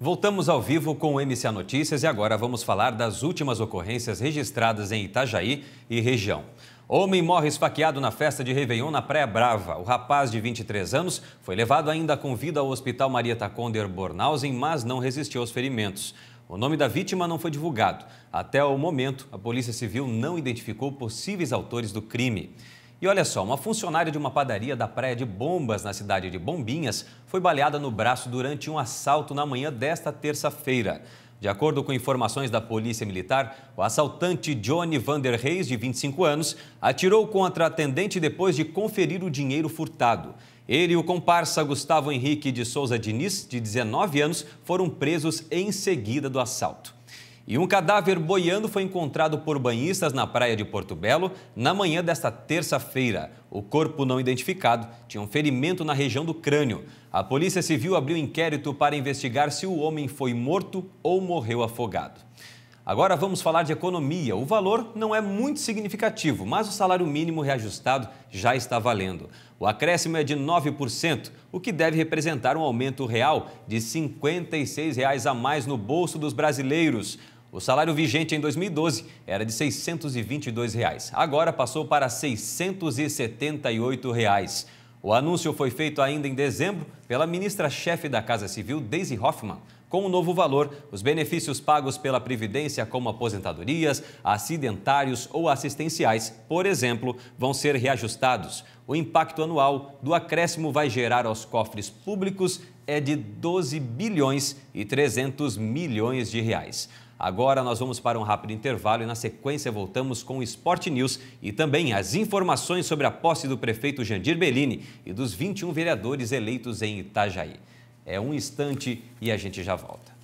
Voltamos ao vivo com o MCA Notícias e agora vamos falar das últimas ocorrências registradas em Itajaí e região. Homem morre esfaqueado na festa de Réveillon na Praia Brava. O rapaz de 23 anos foi levado ainda com vida ao Hospital Maria Taconder Bornhausen, mas não resistiu aos ferimentos. O nome da vítima não foi divulgado. Até o momento, a Polícia Civil não identificou possíveis autores do crime. E olha só, uma funcionária de uma padaria da Praia de Bombas, na cidade de Bombinhas, foi baleada no braço durante um assalto na manhã desta terça-feira. De acordo com informações da Polícia Militar, o assaltante Johnny Vander Reis, de 25 anos, atirou contra a atendente depois de conferir o dinheiro furtado. Ele e o comparsa Gustavo Henrique de Souza Diniz, de 19 anos, foram presos em seguida do assalto. E um cadáver boiando foi encontrado por banhistas na praia de Porto Belo na manhã desta terça-feira. O corpo não identificado tinha um ferimento na região do crânio. A Polícia Civil abriu inquérito para investigar se o homem foi morto ou morreu afogado. Agora vamos falar de economia. O valor não é muito significativo, mas o salário mínimo reajustado já está valendo. O acréscimo é de 9%, o que deve representar um aumento real de R$ 56 reais a mais no bolso dos brasileiros. O salário vigente em 2012 era de R$ 622, reais. agora passou para R$ 678. Reais. O anúncio foi feito ainda em dezembro pela ministra-chefe da Casa Civil, Daisy Hoffmann. Com o novo valor, os benefícios pagos pela Previdência, como aposentadorias, acidentários ou assistenciais, por exemplo, vão ser reajustados. O impacto anual do acréscimo vai gerar aos cofres públicos é de 12 bilhões e 300 milhões de reais. Agora nós vamos para um rápido intervalo e na sequência voltamos com o Esporte News e também as informações sobre a posse do prefeito Jandir Bellini e dos 21 vereadores eleitos em Itajaí. É um instante e a gente já volta.